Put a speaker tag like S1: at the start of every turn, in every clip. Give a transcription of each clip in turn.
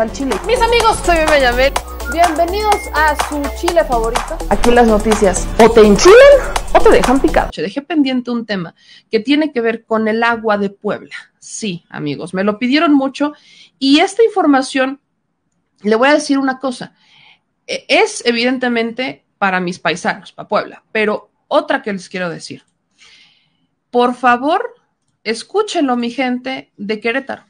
S1: al chile. Mis amigos, soy Benjamín. Bienvenidos a su chile favorito. Aquí las noticias. O te enchilan o te dejan picado. Dejé pendiente un tema que tiene que ver con el agua de Puebla. Sí, amigos, me lo pidieron mucho y esta información, le voy a decir una cosa, e, es evidentemente para mis paisanos, para Puebla, pero otra que les quiero decir. Por favor, escúchenlo, mi gente de Querétaro.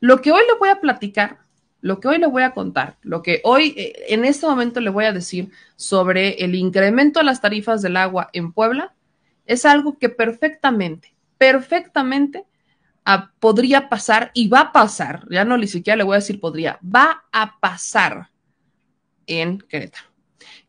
S1: Lo que hoy les voy a platicar lo que hoy le voy a contar, lo que hoy eh, en este momento le voy a decir sobre el incremento de las tarifas del agua en Puebla, es algo que perfectamente, perfectamente ah, podría pasar y va a pasar, ya no ni siquiera le voy a decir podría, va a pasar en Querétaro.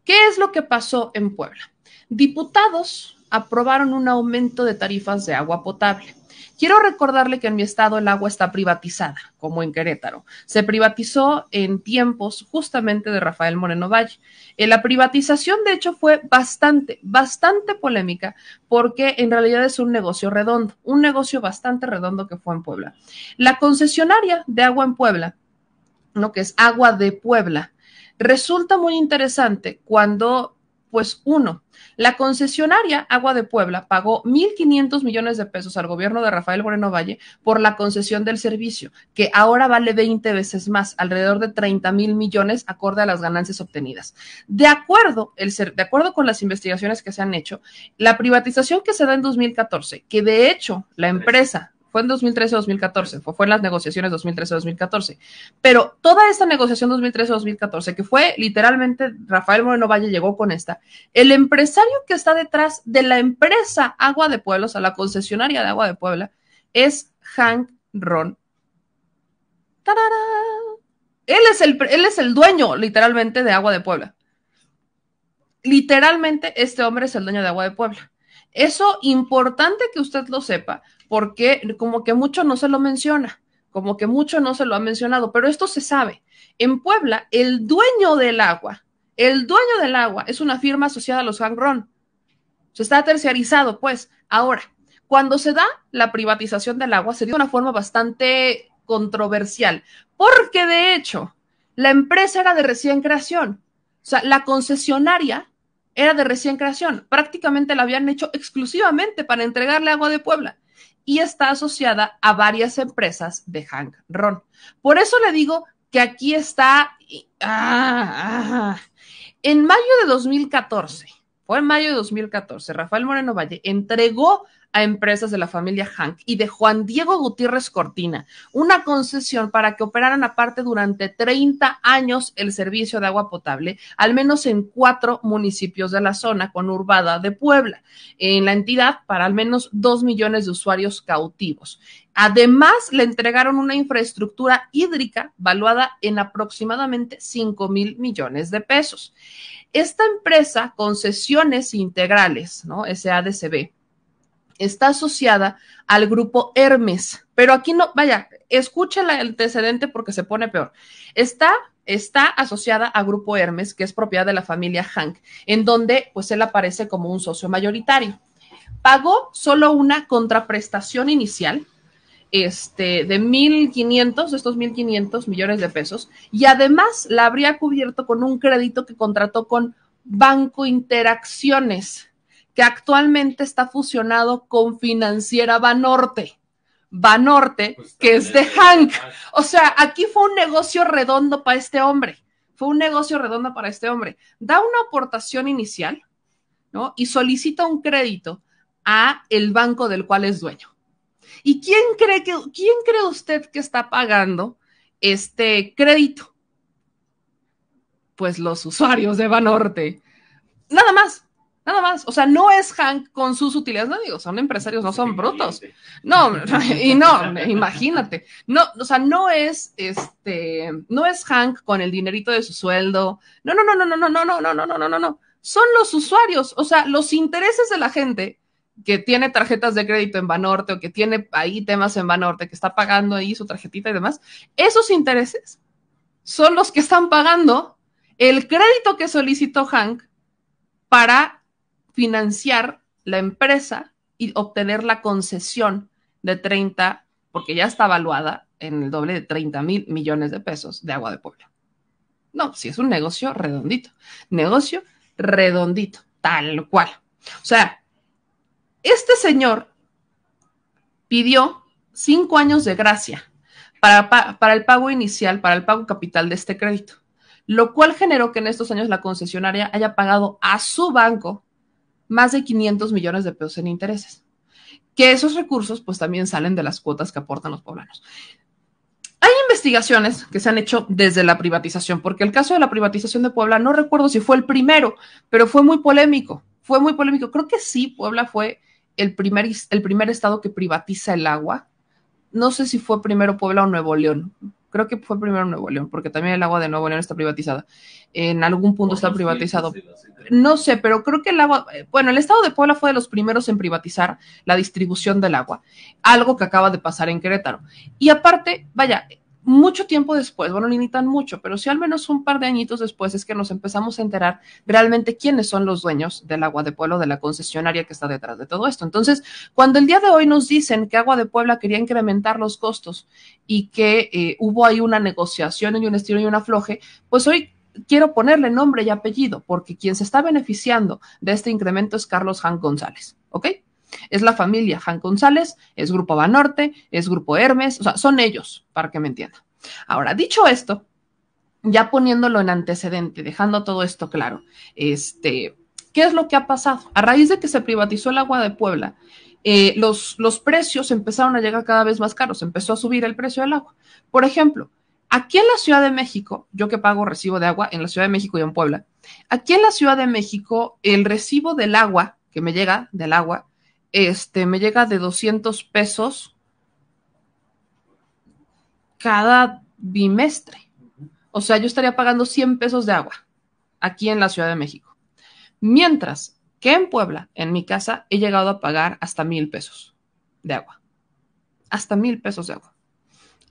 S1: ¿Qué es lo que pasó en Puebla? Diputados aprobaron un aumento de tarifas de agua potable. Quiero recordarle que en mi estado el agua está privatizada, como en Querétaro. Se privatizó en tiempos justamente de Rafael Moreno Valle. Eh, la privatización, de hecho, fue bastante, bastante polémica, porque en realidad es un negocio redondo, un negocio bastante redondo que fue en Puebla. La concesionaria de agua en Puebla, lo que es Agua de Puebla, resulta muy interesante cuando pues uno, la concesionaria Agua de Puebla pagó 1.500 millones de pesos al gobierno de Rafael Moreno Valle por la concesión del servicio, que ahora vale 20 veces más, alrededor de 30 mil millones acorde a las ganancias obtenidas. De acuerdo, de acuerdo con las investigaciones que se han hecho, la privatización que se da en 2014, que de hecho la empresa fue en 2013-2014, fue, en las negociaciones 2013-2014. Pero toda esta negociación 2013-2014, que fue literalmente Rafael Moreno Valle llegó con esta, el empresario que está detrás de la empresa Agua de Puebla, a la concesionaria de Agua de Puebla, es Hank Ron. Él es, el, él es el dueño, literalmente, de Agua de Puebla. Literalmente, este hombre es el dueño de Agua de Puebla. Eso importante que usted lo sepa, porque como que mucho no se lo menciona, como que mucho no se lo ha mencionado, pero esto se sabe. En Puebla, el dueño del agua, el dueño del agua es una firma asociada a los Gangrón. Se está terciarizado, pues. Ahora, cuando se da la privatización del agua, se dio de una forma bastante controversial, porque de hecho, la empresa era de recién creación. O sea, la concesionaria era de recién creación. Prácticamente la habían hecho exclusivamente para entregarle agua de Puebla y está asociada a varias empresas de Hank Ron. Por eso le digo que aquí está... Ah, ah, en mayo de 2014, fue en mayo de 2014, Rafael Moreno Valle entregó a empresas de la familia Hank y de Juan Diego Gutiérrez Cortina una concesión para que operaran aparte durante 30 años el servicio de agua potable, al menos en cuatro municipios de la zona conurbada de Puebla, en la entidad para al menos dos millones de usuarios cautivos. Además, le entregaron una infraestructura hídrica valuada en aproximadamente 5 mil millones de pesos. Esta empresa, Concesiones Integrales, ¿no? SADCB, está asociada al grupo Hermes. Pero aquí no, vaya, escucha el antecedente porque se pone peor. Está, está asociada a grupo Hermes, que es propiedad de la familia Hank, en donde pues él aparece como un socio mayoritario. Pagó solo una contraprestación inicial, este, de 1.500, estos 1.500 millones de pesos, y además la habría cubierto con un crédito que contrató con Banco Interacciones que actualmente está fusionado con Financiera Banorte. Banorte, pues que es de Hank. O sea, aquí fue un negocio redondo para este hombre. Fue un negocio redondo para este hombre. Da una aportación inicial, ¿no? Y solicita un crédito a el banco del cual es dueño. ¿Y quién cree que quién cree usted que está pagando este crédito? Pues los usuarios de Banorte. Nada más. Nada más. O sea, no es Hank con sus utilidades. No digo, son empresarios, no son brutos. No, y no, imagínate. No, o sea, no es este, no es Hank con el dinerito de su sueldo. No, no, no, no, no, no, no, no, no, no, no, no, no. Son los usuarios, o sea, los intereses de la gente que tiene tarjetas de crédito en Banorte o que tiene ahí temas en Banorte, que está pagando ahí su tarjetita y demás, esos intereses son los que están pagando el crédito que solicitó Hank para financiar la empresa y obtener la concesión de 30, porque ya está evaluada en el doble de 30 mil millones de pesos de agua de pueblo. No, si es un negocio redondito, negocio redondito, tal cual. O sea, este señor pidió cinco años de gracia para, para el pago inicial, para el pago capital de este crédito, lo cual generó que en estos años la concesionaria haya pagado a su banco más de 500 millones de pesos en intereses, que esos recursos pues también salen de las cuotas que aportan los poblanos. Hay investigaciones que se han hecho desde la privatización, porque el caso de la privatización de Puebla, no recuerdo si fue el primero, pero fue muy polémico, fue muy polémico. Creo que sí, Puebla fue el primer, el primer estado que privatiza el agua. No sé si fue primero Puebla o Nuevo León, creo que fue primero Nuevo León, porque también el agua de Nuevo León está privatizada. En algún punto está privatizado. No sé, pero creo que el agua, eh, bueno, el estado de Puebla fue de los primeros en privatizar la distribución del agua, algo que acaba de pasar en Querétaro. Y aparte, vaya, mucho tiempo después, bueno, limitan mucho, pero sí al menos un par de añitos después es que nos empezamos a enterar realmente quiénes son los dueños del agua de pueblo, de la concesionaria que está detrás de todo esto. Entonces, cuando el día de hoy nos dicen que Agua de Puebla quería incrementar los costos y que eh, hubo ahí una negociación y un estilo y un afloje, pues hoy quiero ponerle nombre y apellido, porque quien se está beneficiando de este incremento es Carlos Han González, ¿ok? Es la familia Jan González, es Grupo Banorte, es Grupo Hermes, o sea, son ellos, para que me entienda Ahora, dicho esto, ya poniéndolo en antecedente, dejando todo esto claro, este, ¿qué es lo que ha pasado? A raíz de que se privatizó el agua de Puebla, eh, los, los precios empezaron a llegar cada vez más caros, empezó a subir el precio del agua. Por ejemplo, aquí en la Ciudad de México, yo que pago recibo de agua en la Ciudad de México y en Puebla, aquí en la Ciudad de México, el recibo del agua que me llega del agua este, me llega de 200 pesos cada bimestre. O sea, yo estaría pagando 100 pesos de agua aquí en la Ciudad de México. Mientras que en Puebla, en mi casa, he llegado a pagar hasta mil pesos de agua. Hasta mil pesos de agua.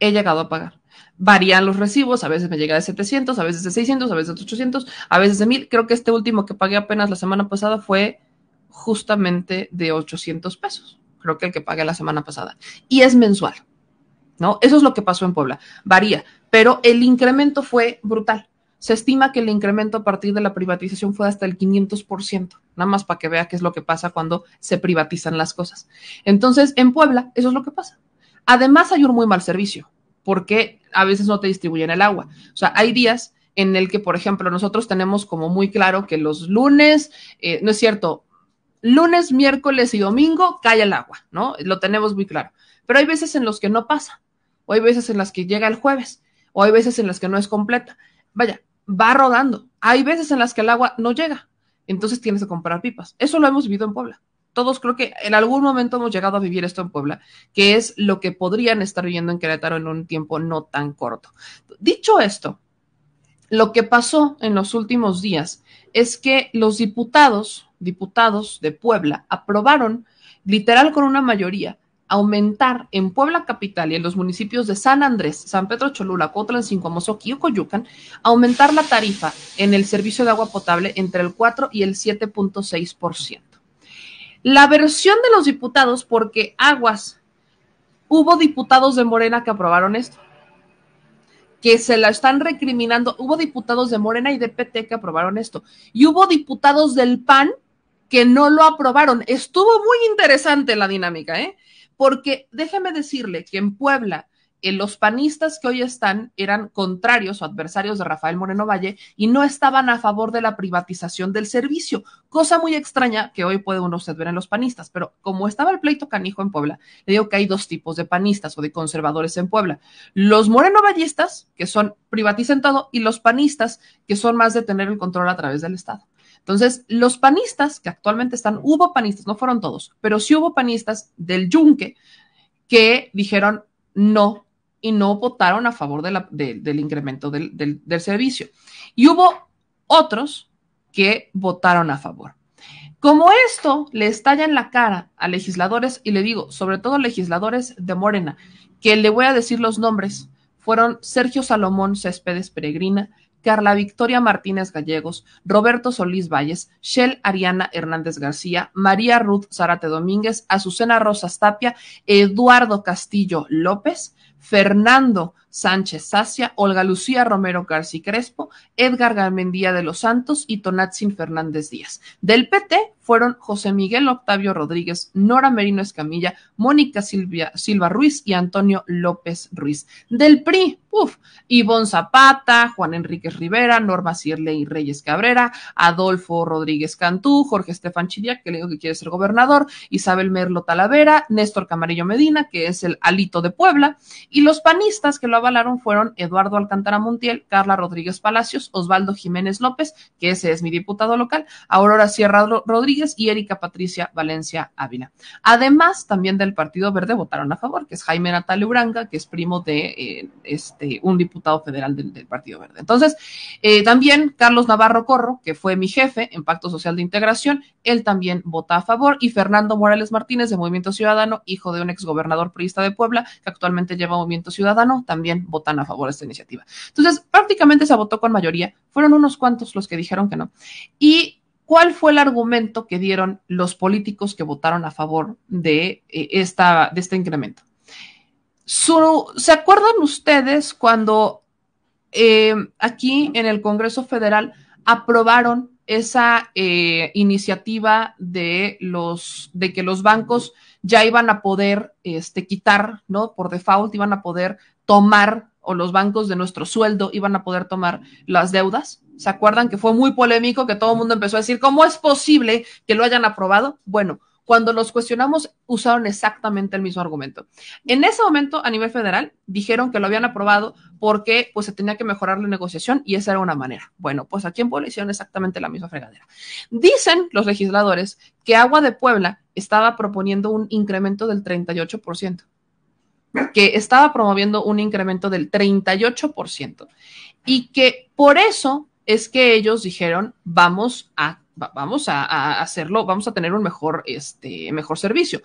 S1: He llegado a pagar. Varían los recibos, a veces me llega de 700, a veces de 600, a veces de 800, a veces de mil. Creo que este último que pagué apenas la semana pasada fue justamente de 800 pesos, creo que el que pagué la semana pasada, y es mensual, ¿no? Eso es lo que pasó en Puebla, varía, pero el incremento fue brutal. Se estima que el incremento a partir de la privatización fue hasta el 500%, nada más para que vea qué es lo que pasa cuando se privatizan las cosas. Entonces, en Puebla, eso es lo que pasa. Además, hay un muy mal servicio, porque a veces no te distribuyen el agua. O sea, hay días en el que, por ejemplo, nosotros tenemos como muy claro que los lunes, eh, no es cierto, lunes, miércoles y domingo cae el agua, ¿no? Lo tenemos muy claro. Pero hay veces en los que no pasa, o hay veces en las que llega el jueves, o hay veces en las que no es completa. Vaya, va rodando. Hay veces en las que el agua no llega, entonces tienes que comprar pipas. Eso lo hemos vivido en Puebla. Todos creo que en algún momento hemos llegado a vivir esto en Puebla, que es lo que podrían estar viviendo en Querétaro en un tiempo no tan corto. Dicho esto, lo que pasó en los últimos días es que los diputados diputados de Puebla aprobaron, literal con una mayoría, aumentar en Puebla capital y en los municipios de San Andrés, San Pedro Cholula, Cuautla, Cincomozoqui y Coyucan aumentar la tarifa en el servicio de agua potable entre el 4 y el 7.6%. La versión de los diputados, porque aguas, hubo diputados de Morena que aprobaron esto, que se la están recriminando, hubo diputados de Morena y de PT que aprobaron esto, y hubo diputados del PAN que no lo aprobaron. Estuvo muy interesante la dinámica, ¿eh? Porque déjeme decirle que en Puebla, eh, los panistas que hoy están eran contrarios o adversarios de Rafael Moreno Valle y no estaban a favor de la privatización del servicio, cosa muy extraña que hoy puede uno ver en los panistas, pero como estaba el pleito canijo en Puebla, le digo que hay dos tipos de panistas o de conservadores en Puebla, los Moreno que son privatizan todo, y los panistas, que son más de tener el control a través del Estado. Entonces, los panistas que actualmente están, hubo panistas, no fueron todos, pero sí hubo panistas del yunque que dijeron no y no votaron a favor del incremento del, del servicio. Y hubo otros que votaron a favor. Como esto le estalla en la cara a legisladores, y le digo, sobre todo legisladores de Morena, que le voy a decir los nombres, fueron Sergio Salomón Céspedes Peregrina, Carla Victoria Martínez Gallegos, Roberto Solís Valles, Shell Ariana Hernández García, María Ruth Zarate Domínguez, Azucena Rosas Tapia, Eduardo Castillo López, Fernando Sánchez Sacia, Olga Lucía Romero García Crespo, Edgar Garmendía de los Santos y Tonatzin Fernández Díaz. Del PT fueron José Miguel Octavio Rodríguez, Nora Merino Escamilla, Mónica Silvia, Silva Ruiz y Antonio López Ruiz. Del PRI, uff, Ivonne Zapata, Juan Enríquez Rivera, Norma y Reyes Cabrera, Adolfo Rodríguez Cantú, Jorge Estefan Chidia, que le digo que quiere ser gobernador, Isabel Merlo Talavera, Néstor Camarillo Medina, que es el alito de Puebla, y los panistas que lo avalaron fueron Eduardo Alcántara Montiel, Carla Rodríguez Palacios, Osvaldo Jiménez López, que ese es mi diputado local, Aurora Sierra Rodríguez y Erika Patricia Valencia Ávila. Además, también del Partido Verde votaron a favor, que es Jaime Natalia Uranga, que es primo de eh, este, un diputado federal del, Partido Verde. Entonces, eh, también Carlos Navarro Corro, que fue mi jefe en Pacto Social de Integración, él también vota a favor, y Fernando Morales Martínez de Movimiento Ciudadano, hijo de un ex gobernador priista de Puebla, que actualmente lleva Movimiento Ciudadano, también votan a favor de esta iniciativa. Entonces, prácticamente se votó con mayoría. Fueron unos cuantos los que dijeron que no. Y ¿Cuál fue el argumento que dieron los políticos que votaron a favor de, eh, esta, de este incremento? ¿Se acuerdan ustedes cuando eh, aquí en el Congreso Federal aprobaron esa eh, iniciativa de, los, de que los bancos ya iban a poder este, quitar, ¿no? Por default iban a poder tomar o los bancos de nuestro sueldo iban a poder tomar las deudas. ¿Se acuerdan que fue muy polémico que todo el mundo empezó a decir, ¿cómo es posible que lo hayan aprobado? Bueno, cuando los cuestionamos usaron exactamente el mismo argumento. En ese momento, a nivel federal, dijeron que lo habían aprobado porque pues, se tenía que mejorar la negociación y esa era una manera. Bueno, pues aquí en Puebla hicieron exactamente la misma fregadera. Dicen los legisladores que Agua de Puebla estaba proponiendo un incremento del 38% que estaba promoviendo un incremento del 38% y que por eso es que ellos dijeron vamos a vamos a, hacerlo, vamos a tener un mejor este mejor servicio.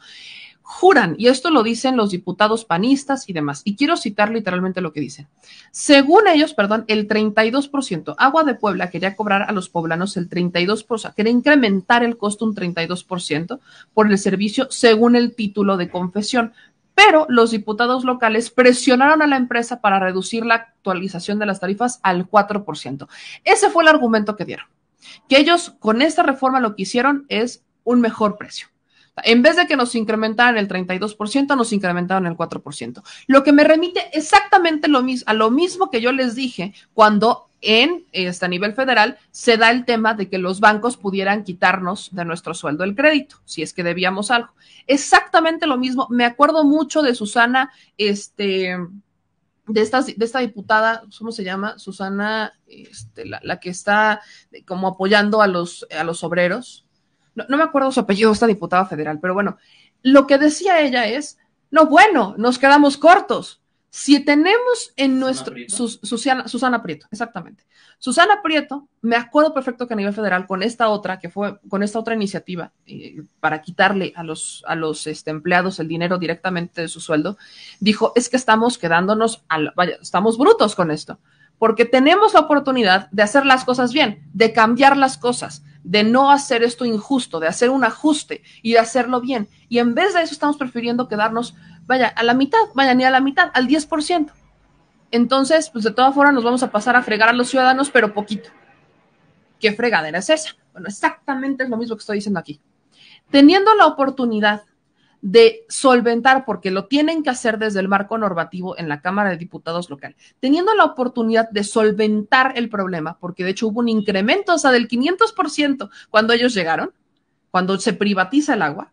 S1: Juran, y esto lo dicen los diputados panistas y demás, y quiero citar literalmente lo que dicen. Según ellos, perdón, el 32%, Agua de Puebla quería cobrar a los poblanos el 32%, quería incrementar el costo un 32% por el servicio según el título de confesión, pero los diputados locales presionaron a la empresa para reducir la actualización de las tarifas al 4%. Ese fue el argumento que dieron, que ellos con esta reforma lo que hicieron es un mejor precio. En vez de que nos incrementaran el 32%, nos incrementaron el 4%. Lo que me remite exactamente lo a lo mismo que yo les dije cuando en este, eh, a nivel federal se da el tema de que los bancos pudieran quitarnos de nuestro sueldo el crédito, si es que debíamos algo. Exactamente lo mismo. Me acuerdo mucho de Susana, este, de, de esta diputada, ¿cómo se llama? Susana, este, la, que está eh, como apoyando a los, a los obreros. No, no me acuerdo su apellido, esta diputada federal, pero bueno, lo que decía ella es, no, bueno, nos quedamos cortos si tenemos en nuestro. Susana, Prieto, exactamente. Susana Prieto, me acuerdo perfecto que a nivel federal, con esta otra, que fue con esta otra iniciativa eh, para quitarle a los, a los este, empleados el dinero directamente de su sueldo, dijo: es que estamos quedándonos, al, vaya, estamos brutos con esto, porque tenemos la oportunidad de hacer las cosas bien, de cambiar las cosas, de no hacer esto injusto, de hacer un ajuste y de hacerlo bien. Y en vez de eso, estamos prefiriendo quedarnos vaya a la mitad, vaya ni a la mitad, al 10%. Entonces, pues de todas formas nos vamos a pasar a fregar a los ciudadanos, pero poquito. ¿Qué fregadera es esa? Bueno, exactamente es lo mismo que estoy diciendo aquí. Teniendo la oportunidad de solventar, porque lo tienen que hacer desde el marco normativo en la Cámara de Diputados local, teniendo la oportunidad de solventar el problema, porque de hecho hubo un incremento, o sea, del 500% cuando ellos llegaron, cuando se privatiza el agua,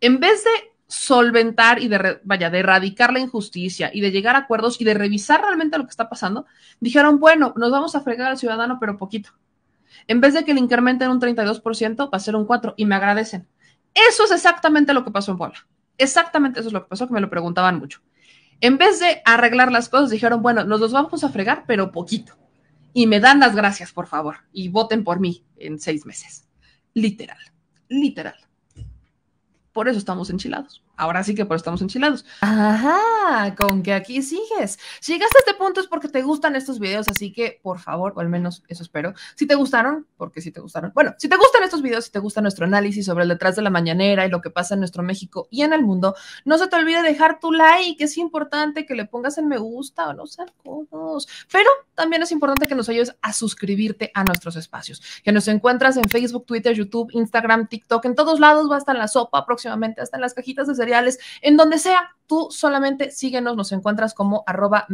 S1: en vez de solventar y de, vaya, de erradicar la injusticia y de llegar a acuerdos y de revisar realmente lo que está pasando, dijeron, bueno, nos vamos a fregar al ciudadano, pero poquito. En vez de que le incrementen un 32%, va a ser un 4% y me agradecen. Eso es exactamente lo que pasó en Puebla. Exactamente eso es lo que pasó, que me lo preguntaban mucho. En vez de arreglar las cosas, dijeron, bueno, nos los vamos a fregar, pero poquito. Y me dan las gracias, por favor, y voten por mí en seis meses. Literal, literal. Por eso estamos enchilados. Ahora sí que por estamos enchilados. Ajá, con que aquí sigues. Si llegaste a este punto es porque te gustan estos videos, así que por favor, o al menos eso espero. Si te gustaron, porque si te gustaron. Bueno, si te gustan estos videos, si te gusta nuestro análisis sobre el detrás de la mañanera y lo que pasa en nuestro México y en el mundo, no se te olvide dejar tu like, que es importante que le pongas el me gusta o no sé todos. Pero también es importante que nos ayudes a suscribirte a nuestros espacios, que nos encuentras en Facebook, Twitter, YouTube, Instagram, TikTok, en todos lados va hasta en la sopa, próximamente hasta en las cajitas de serie en donde sea, tú solamente síguenos, nos encuentras como arroba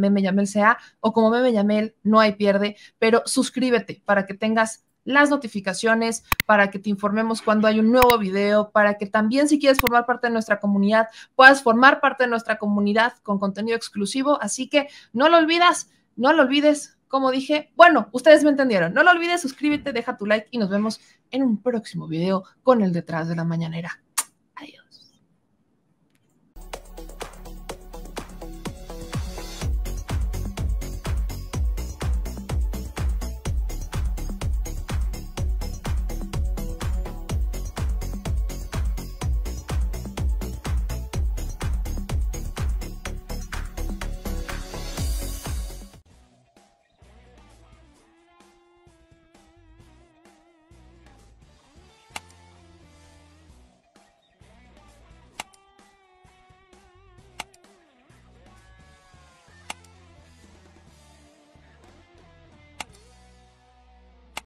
S1: sea o como memeyamel no hay pierde, pero suscríbete para que tengas las notificaciones, para que te informemos cuando hay un nuevo video, para que también si quieres formar parte de nuestra comunidad, puedas formar parte de nuestra comunidad con contenido exclusivo. Así que no lo olvidas, no lo olvides. Como dije, bueno, ustedes me entendieron. No lo olvides, suscríbete, deja tu like y nos vemos en un próximo video con el detrás de la mañanera.